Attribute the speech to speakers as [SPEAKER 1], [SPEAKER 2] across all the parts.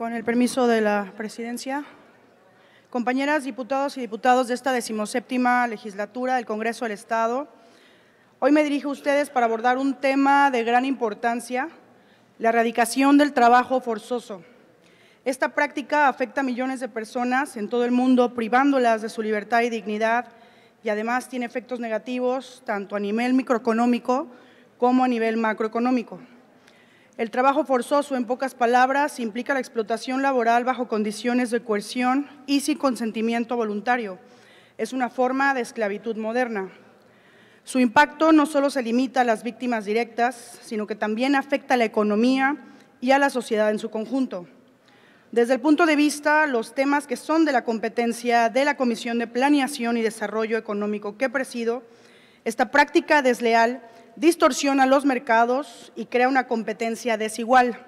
[SPEAKER 1] Con el permiso de la presidencia, compañeras diputados y diputados de esta decimoséptima legislatura del Congreso del Estado, hoy me dirijo a ustedes para abordar un tema de gran importancia, la erradicación del trabajo forzoso. Esta práctica afecta a millones de personas en todo el mundo, privándolas de su libertad y dignidad, y además tiene efectos negativos tanto a nivel microeconómico como a nivel macroeconómico. El trabajo forzoso, en pocas palabras, implica la explotación laboral bajo condiciones de coerción y sin consentimiento voluntario. Es una forma de esclavitud moderna. Su impacto no solo se limita a las víctimas directas, sino que también afecta a la economía y a la sociedad en su conjunto. Desde el punto de vista, los temas que son de la competencia de la Comisión de Planeación y Desarrollo Económico que presido, esta práctica desleal distorsiona los mercados y crea una competencia desigual.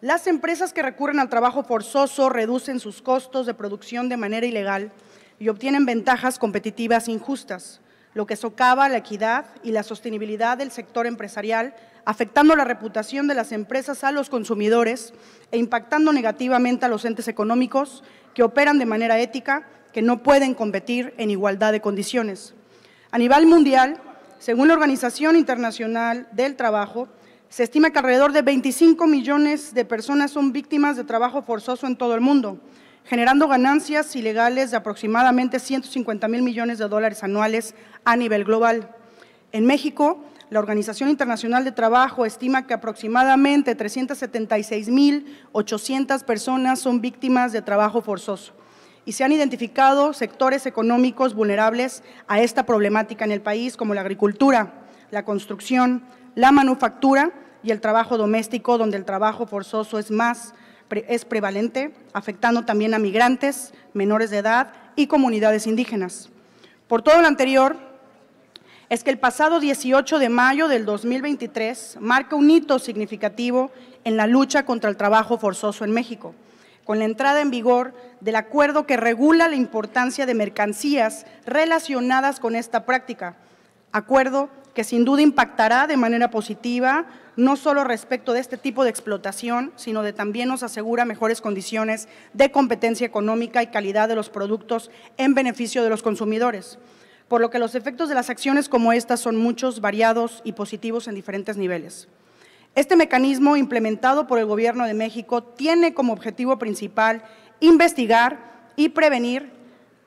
[SPEAKER 1] Las empresas que recurren al trabajo forzoso reducen sus costos de producción de manera ilegal y obtienen ventajas competitivas injustas, lo que socava la equidad y la sostenibilidad del sector empresarial, afectando la reputación de las empresas a los consumidores e impactando negativamente a los entes económicos que operan de manera ética, que no pueden competir en igualdad de condiciones. A nivel mundial, según la Organización Internacional del Trabajo, se estima que alrededor de 25 millones de personas son víctimas de trabajo forzoso en todo el mundo, generando ganancias ilegales de aproximadamente 150 mil millones de dólares anuales a nivel global. En México, la Organización Internacional del Trabajo estima que aproximadamente 376.800 personas son víctimas de trabajo forzoso y se han identificado sectores económicos vulnerables a esta problemática en el país, como la agricultura, la construcción, la manufactura y el trabajo doméstico, donde el trabajo forzoso es más es prevalente, afectando también a migrantes, menores de edad y comunidades indígenas. Por todo lo anterior, es que el pasado 18 de mayo del 2023 marca un hito significativo en la lucha contra el trabajo forzoso en México con la entrada en vigor del acuerdo que regula la importancia de mercancías relacionadas con esta práctica, acuerdo que sin duda impactará de manera positiva no solo respecto de este tipo de explotación, sino de también nos asegura mejores condiciones de competencia económica y calidad de los productos en beneficio de los consumidores, por lo que los efectos de las acciones como estas son muchos, variados y positivos en diferentes niveles. Este mecanismo implementado por el Gobierno de México tiene como objetivo principal investigar y prevenir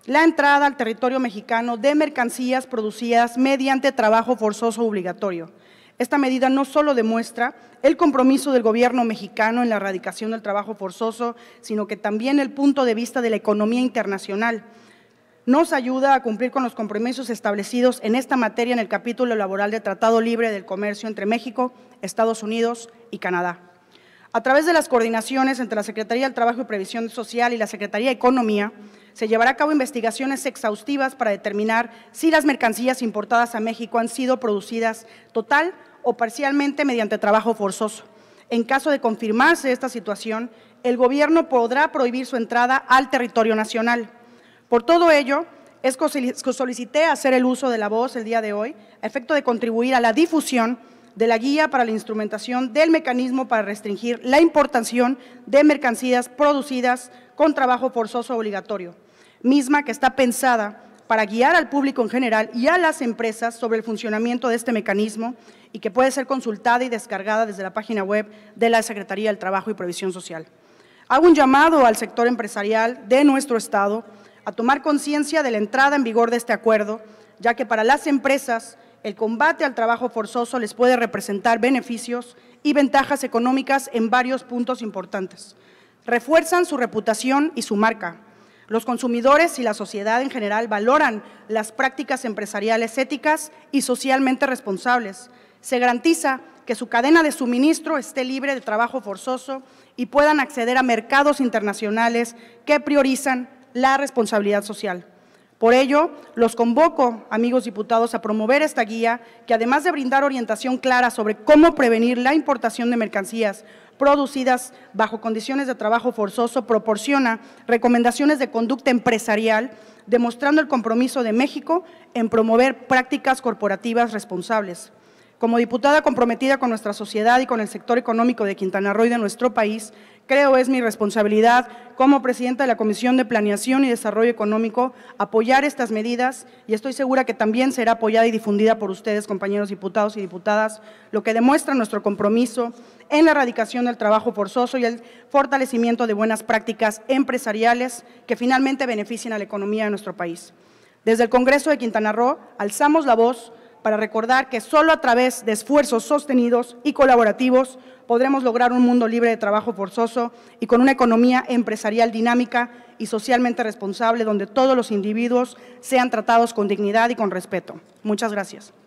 [SPEAKER 1] la entrada al territorio mexicano de mercancías producidas mediante trabajo forzoso obligatorio. Esta medida no solo demuestra el compromiso del gobierno mexicano en la erradicación del trabajo forzoso, sino que también el punto de vista de la economía internacional, nos ayuda a cumplir con los compromisos establecidos en esta materia en el capítulo laboral del Tratado Libre del Comercio entre México, Estados Unidos y Canadá. A través de las coordinaciones entre la Secretaría del Trabajo y Previsión Social y la Secretaría de Economía, se llevará a cabo investigaciones exhaustivas para determinar si las mercancías importadas a México han sido producidas total o parcialmente mediante trabajo forzoso. En caso de confirmarse esta situación, el Gobierno podrá prohibir su entrada al territorio nacional. Por todo ello, es que solicité hacer el uso de la voz el día de hoy a efecto de contribuir a la difusión de la guía para la instrumentación del mecanismo para restringir la importación de mercancías producidas con trabajo forzoso obligatorio, misma que está pensada para guiar al público en general y a las empresas sobre el funcionamiento de este mecanismo y que puede ser consultada y descargada desde la página web de la Secretaría del Trabajo y Previsión Social. Hago un llamado al sector empresarial de nuestro Estado a tomar conciencia de la entrada en vigor de este acuerdo, ya que para las empresas el combate al trabajo forzoso les puede representar beneficios y ventajas económicas en varios puntos importantes. Refuerzan su reputación y su marca. Los consumidores y la sociedad en general valoran las prácticas empresariales éticas y socialmente responsables. Se garantiza que su cadena de suministro esté libre de trabajo forzoso y puedan acceder a mercados internacionales que priorizan la responsabilidad social. Por ello, los convoco, amigos diputados, a promover esta guía que además de brindar orientación clara sobre cómo prevenir la importación de mercancías producidas bajo condiciones de trabajo forzoso, proporciona recomendaciones de conducta empresarial, demostrando el compromiso de México en promover prácticas corporativas responsables. Como diputada comprometida con nuestra sociedad y con el sector económico de Quintana Roo y de nuestro país, creo es mi responsabilidad como presidenta de la Comisión de Planeación y Desarrollo Económico apoyar estas medidas y estoy segura que también será apoyada y difundida por ustedes, compañeros diputados y diputadas, lo que demuestra nuestro compromiso en la erradicación del trabajo forzoso y el fortalecimiento de buenas prácticas empresariales que finalmente beneficien a la economía de nuestro país. Desde el Congreso de Quintana Roo alzamos la voz para recordar que solo a través de esfuerzos sostenidos y colaborativos podremos lograr un mundo libre de trabajo forzoso y con una economía empresarial dinámica y socialmente responsable donde todos los individuos sean tratados con dignidad y con respeto. Muchas gracias.